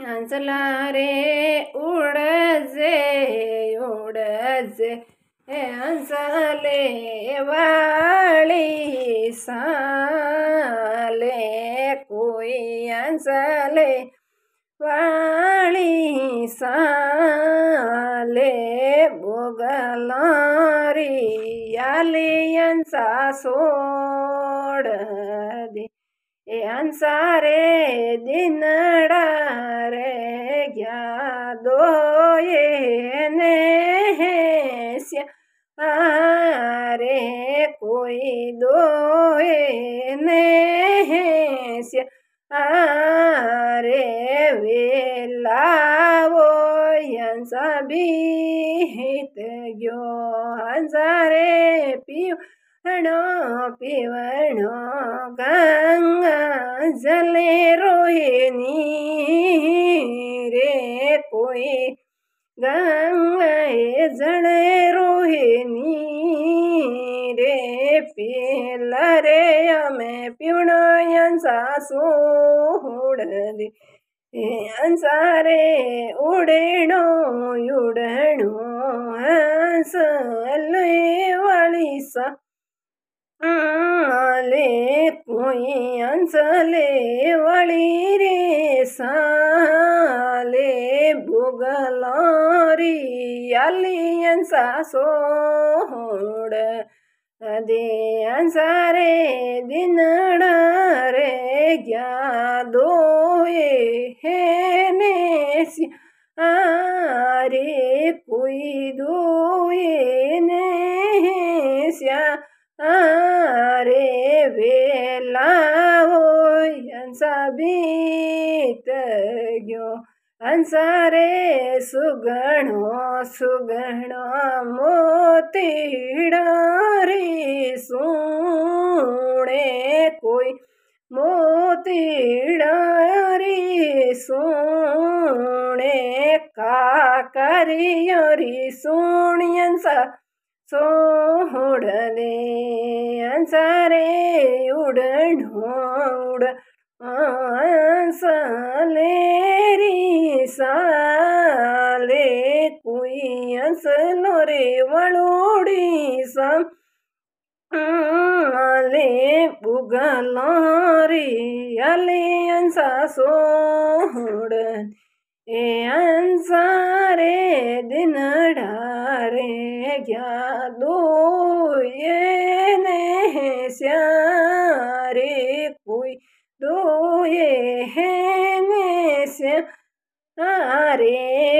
चला रे उड़ जे उड़ जे हंसले वाली साले कोई हंसले वाली साले बोगलारी याली हंसा सोड़ दे सारे दिन रे ज्ञा दो ये ने अरे कोई दो ये ने रे वेला वो हंसा बीत गो हंसारे पीवणो पीवणो गंग जले रोहिणी रे कोई गंगे जड़े रोहिणी रे पील रे हमें यमे पिवणयन सासूडदे ಅಂಸಾರೆ ಉಡೇಣೋ ಯುಡಣೋ वाली सा आले पुई अंसले वली रे साले बुगलोरी अलियंस सोड़ ಅದೇ ಅನ್ಸಾರೆ ದಿನಡಾರೆ ಗ್ಯಾದೋಯೆ ಹೇನೇಸಿ ಆರೆ ಕುಯ್ದೋಯೆ ನೇಸ್ಯ आरे वेला हंसा बीत गयो हंसा रे सुगणो सुगणो मोतीड़ा रे सुणे कोई मोतीड़ा रे सुणे का करियो री सुणियन सा ಸೋಡನೆ ಅನ್ಸಾರೆ ಉಡೋಡ ಸಲೇರಿ ಸಾಲೆ ಕುಯ್ಯನ್ಸ ಲೋರೆ ವಳೋಡಿ ಸಾಲೆ ಬುಗಲೋರಿ ಅಲೆ ಅನ್ಸ ಸೋಡನೆ ए अंसारे दिन ढारे क्या दो ये ने स्यारे कोई दो ये है ने स्यारे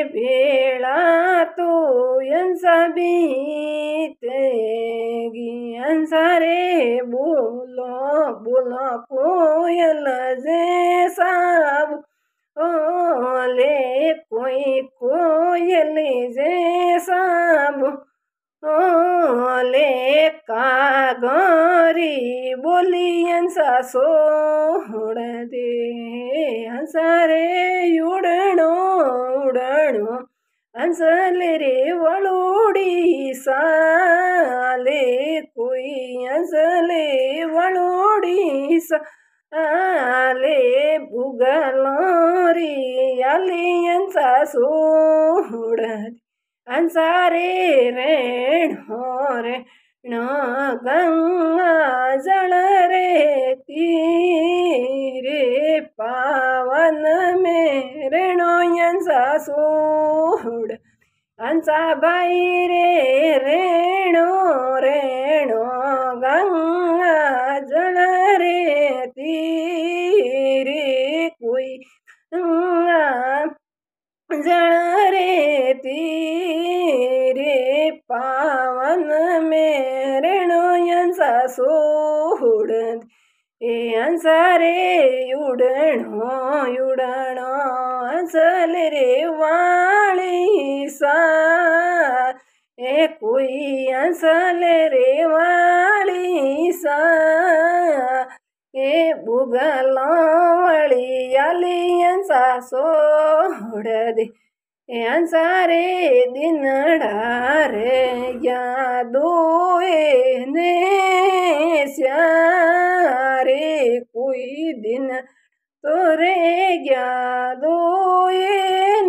भेड़ा तो अंसा बीतेगी अंसारे बोलो बोलो कोयल जैसा ओले कोई कोयल जैसा ओले कागरी बोली हंसा सोड़ दे हंसारे उड़णो उड़णो हंसले रे वड़ोड़ी साले कोई हंसले वड़ोड़ी सा आले भुगलोरी अली अंसा सोड़ अंसारे रेण हो रे न गंगा जल रे तीरे पावन मेरे नो अंसा सोड़ अंसा बाई रे रेणो रेणो गंगा करे तेरे कोई जड़ रे तेरे पावन में ऋण सोड़ ए अंसारे उड़णो उड़णो अंसल रे वाणी सा ए कोई अंसल रे वाणी सा हे भुगलावली अलियंसा सोड़ दे अंसारे दिन डारे यादो ने सारे कोई दिन तोरे यादो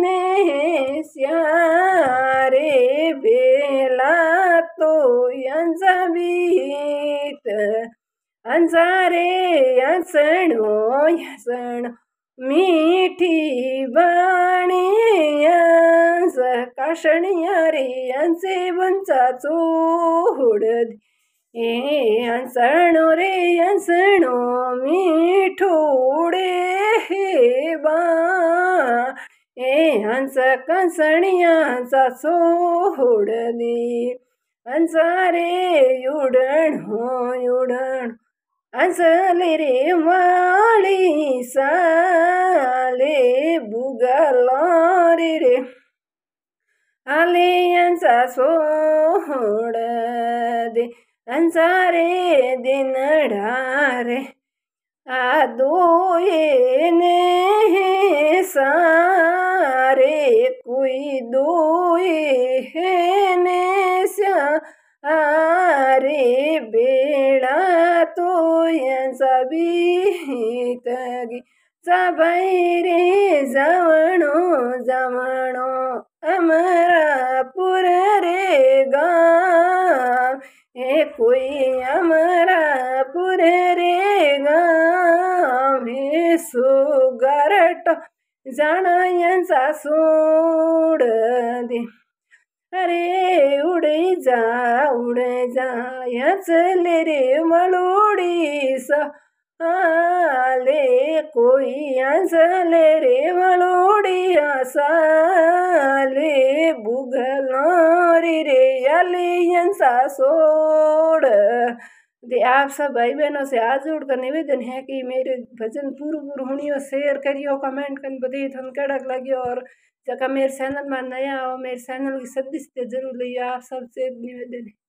ने सारे बेला तो अंसा बीत ಅಂಜಾರೆ ಯಾಸಣೋ ಯಾಸಣ मीठी बाणियांस काशणियारे यांचे वंचा चोड ए यांसणो रे यांसणो मिठोडे हे बा ए हंस कंसणियांचा सोड दे हंसा रे युडण हो युडण असले रे वाली साले बुगलारे रे आले अंसा सोड दे अंसारे दिन ढारे आदो ने सारे कोई दो ने स्या आरे बे होयन् सबितगी सबैरे जवणो जवणो अमरापुर रे गे हे कोई अमरापुर रे गा हे सुगरट जाणायांचा सोड दे अरे उडे जा उडे जा याचले रे मलू जोड़ी साले कोई हंसले रे वलोड़िया साले बुघलोरी रे अलियन सा सोड़ दे आप सब भाई बहनों से आज हाथ कर निवेदन है कि मेरे भजन पूर पूर होनियो शेयर करियो कमेंट कर बदी थन कड़क लगियो और जगह मेरे चैनल में नया हो मेरे चैनल की सदस्य जरूर लियो आप सबसे निवेदन है